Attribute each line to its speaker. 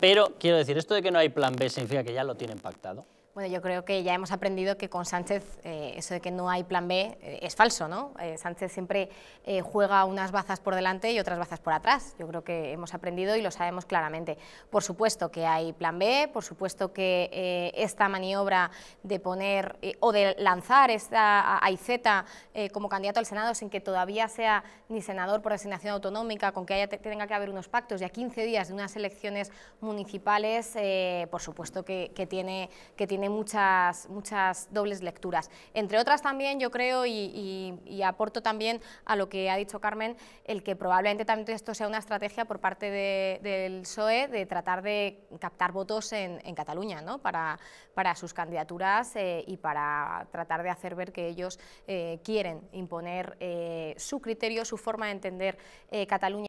Speaker 1: Pero quiero decir, esto de que no hay plan B significa que ya lo tienen pactado.
Speaker 2: Bueno, yo creo que ya hemos aprendido que con Sánchez eh, eso de que no hay plan B eh, es falso, ¿no? Eh, Sánchez siempre juega unas bazas por delante y otras bazas por atrás. Yo creo que hemos aprendido y lo sabemos claramente. Por supuesto que hay plan B, por supuesto que esta maniobra de poner o de lanzar esta AIZ como candidato al Senado sin que todavía sea ni senador por designación autonómica, con que haya, tenga que haber unos pactos a 15 días de unas elecciones municipales, por supuesto que, que tiene que tiene muchas, muchas dobles lecturas. Entre otras también yo creo y, aporto también a lo que ha dicho Carmen, el que probablemente también esto sea una estrategia por parte del PSOE de tratar de captar votos en, Cataluña ¿no? para, para sus candidaturas eh, y para tratar de hacer ver que ellos eh, quieren imponer eh, su criterio, su forma de entender Cataluña.